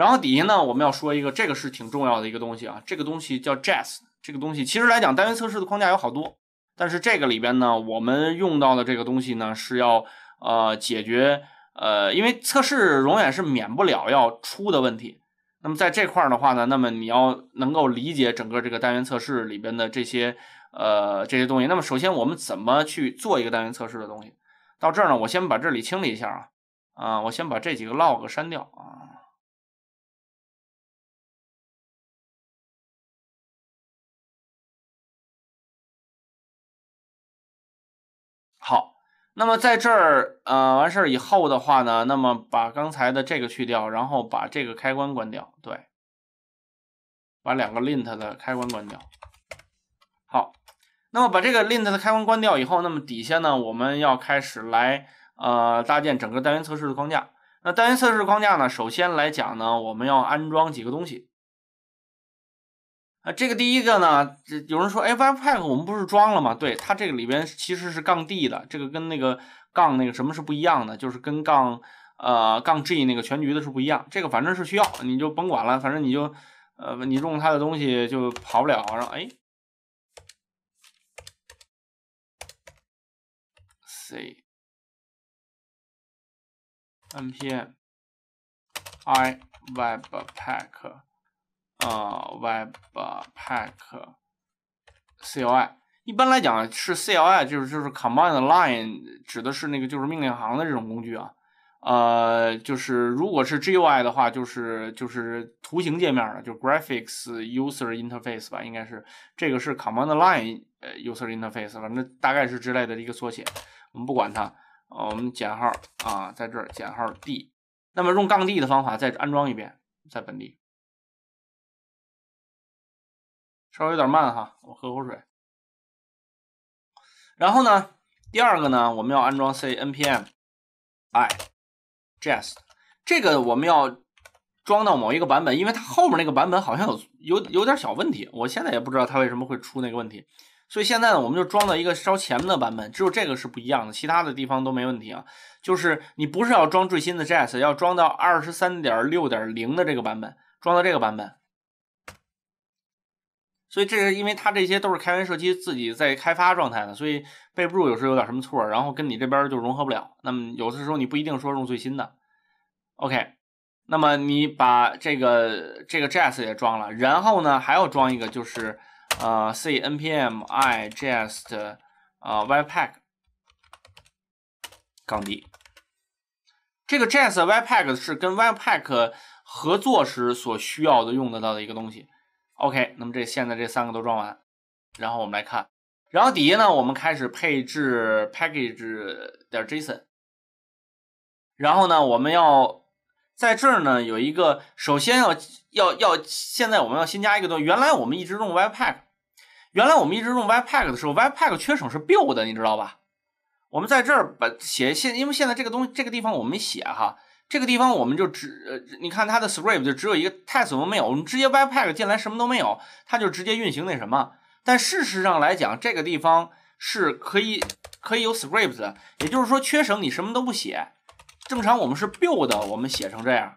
然后底下呢，我们要说一个，这个是挺重要的一个东西啊，这个东西叫 j a s 这个东西其实来讲，单元测试的框架有好多，但是这个里边呢，我们用到的这个东西呢，是要呃解决呃，因为测试永远是免不了要出的问题。那么在这块儿的话呢，那么你要能够理解整个这个单元测试里边的这些呃这些东西。那么首先我们怎么去做一个单元测试的东西？到这儿呢，我先把这里清理一下啊啊，我先把这几个 log 删掉啊。那么在这儿，呃，完事儿以后的话呢，那么把刚才的这个去掉，然后把这个开关关掉，对，把两个 lint 的开关关掉。好，那么把这个 lint 的开关关掉以后，那么底下呢，我们要开始来呃搭建整个单元测试的框架。那单元测试框架呢，首先来讲呢，我们要安装几个东西。啊，这个第一个呢，这有人说，哎，Webpack 我们不是装了吗？对，它这个里边其实是杠 D 的，这个跟那个杠那个什么是不一样的？就是跟杠呃杠 G 那个全局的是不一样。这个反正是需要，你就甭管了，反正你就呃你用它的东西就跑不了。然后，哎，C，npm，i webpack。啊，Webpack CLI 一般来讲是 CLI，就是就是 command line，指的是那个就是命令行的这种工具啊。呃，就是如果是 GUI 的话，就是就是图形界面的，就 Graphics User Interface 吧，应该是这个是 command line 呃 User Interface 了，那大概是之类的一个缩写。我们不管它，我们减号啊，在这儿减号 d，那么用杠 d 的方法再安装一遍，在本地。稍微有点慢哈，我喝口水。然后呢，第二个呢，我们要安装 C N P M I J S 这个我们要装到某一个版本，因为它后面那个版本好像有有有点小问题，我现在也不知道它为什么会出那个问题。所以现在呢，我们就装到一个稍前面的版本，只有这个是不一样的，其他的地方都没问题啊。就是你不是要装最新的 J S，要装到二十三点六点零的这个版本，装到这个版本。所以这是因为它这些都是开源社区自己在开发状态的，所以备不住有时候有点什么错，然后跟你这边就融合不了。那么有的时候你不一定说用最新的。OK，那么你把这个这个 j s 也装了，然后呢还要装一个就是呃 cnpm i j s 的啊 webpack。降低这个 j s t webpack 是跟 webpack 合作时所需要的用得到的一个东西。OK，那么这现在这三个都装完，然后我们来看，然后底下呢，我们开始配置 package 点 json，然后呢，我们要在这儿呢有一个，首先要要要，现在我们要新加一个东，原来我们一直用 b pack，原来我们一直用 b pack 的时候 b pack 缺省是 build，你知道吧？我们在这儿把写现，因为现在这个东西这个地方我没写哈。这个地方我们就只，你看它的 script 就只有一个 test 没有，我们直接 webpack 进来什么都没有，它就直接运行那什么。但事实上来讲，这个地方是可以可以有 scripts，也就是说缺省你什么都不写。正常我们是 build，我们写成这样，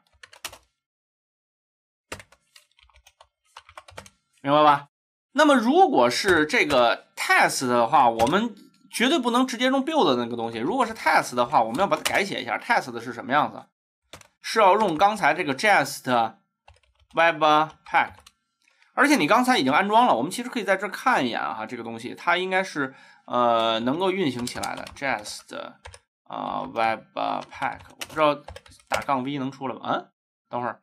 明白吧？那么如果是这个 test 的话，我们绝对不能直接用 build 那个东西。如果是 test 的话，我们要把它改写一下。test 的是什么样子？是要用刚才这个 Jest Webpack，而且你刚才已经安装了，我们其实可以在这看一眼啊，这个东西它应该是呃能够运行起来的 Jest 啊 Webpack，我不知道打杠 V 能出来吗？嗯，等会儿，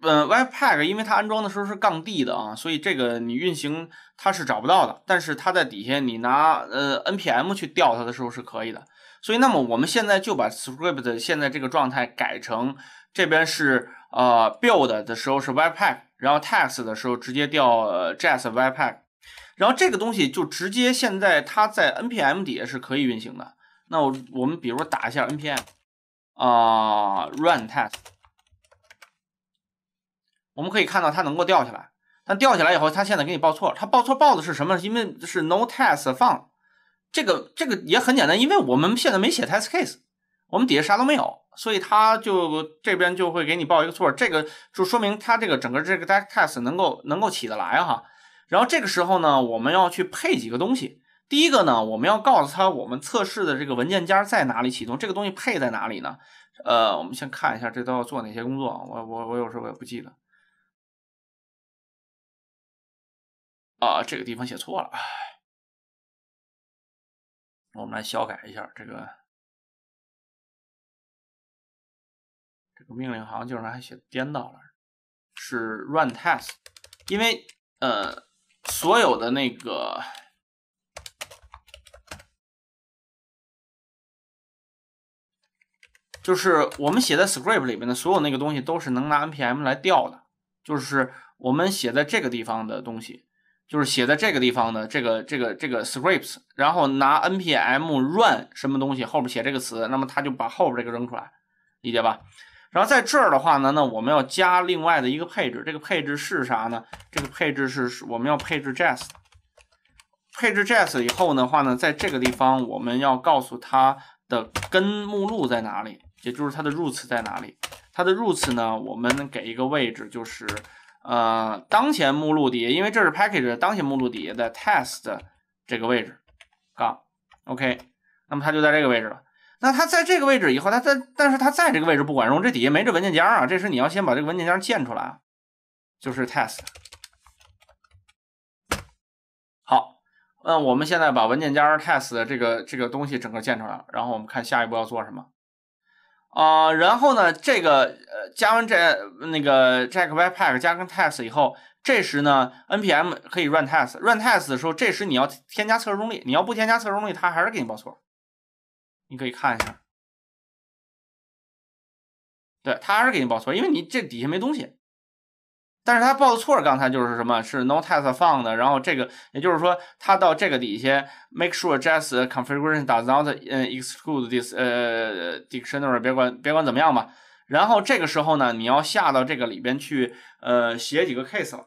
嗯，Webpack 因为它安装的时候是杠 D 的啊，所以这个你运行它是找不到的，但是它在底下你拿呃 NPM 去调它的时候是可以的。所以，那么我们现在就把 script 现在这个状态改成，这边是呃 build 的时候是 webpack，然后 test 的时候直接调 js webpack，然后这个东西就直接现在它在 npm 底下是可以运行的。那我我们比如打一下 npm 啊 run test，我们可以看到它能够调下来，但调下来以后它现在给你报错，它报错报的是什么？因为是 no test 放。这个这个也很简单，因为我们现在没写 test case，我们底下啥都没有，所以它就这边就会给你报一个错。这个就说明它这个整个这个 test 能够能够起得来哈。然后这个时候呢，我们要去配几个东西。第一个呢，我们要告诉他我们测试的这个文件夹在哪里启动，这个东西配在哪里呢？呃，我们先看一下这都要做哪些工作。我我我有时候也不记得。啊，这个地方写错了。我们来修改一下这个，这个命令行竟然还写颠倒了，是 run test，因为呃，所有的那个，就是我们写在 script 里面的所有那个东西都是能拿 npm 来调的，就是我们写在这个地方的东西。就是写在这个地方的这个这个这个 scripts，然后拿 npm run 什么东西后边写这个词，那么它就把后边这个扔出来，理解吧？然后在这儿的话呢，那我们要加另外的一个配置，这个配置是啥呢？这个配置是我们要配置 j a s z 配置 j a s z 以后的话呢，在这个地方我们要告诉它的根目录在哪里，也就是它的 roots 在哪里？它的 roots 呢，我们给一个位置，就是。呃，当前目录底下，因为这是 package，当前目录底下的 test 这个位置，杠 o k 那么它就在这个位置了。那它在这个位置以后，它在，但是它在这个位置不管用，这底下没这文件夹啊。这是你要先把这个文件夹建出来，就是 test。好，那我们现在把文件夹 test 这个这个东西整个建出来了，然后我们看下一步要做什么。啊，然后呢，这个呃，加完这那个 j a c k webpack 加跟 test 以后，这时呢，npm 可以 run test，run test 的时候，这时你要添加测试中立，你要不添加测试中立，它还是给你报错。你可以看一下，对，它还是给你报错，因为你这底下没东西。但是他报错，刚才就是什么是 no test found。然后这个，也就是说，他到这个底下 make sure j u s t configuration does not exclude this 呃 dictionary。别管别管怎么样吧。然后这个时候呢，你要下到这个里边去，呃，写几个 case 了。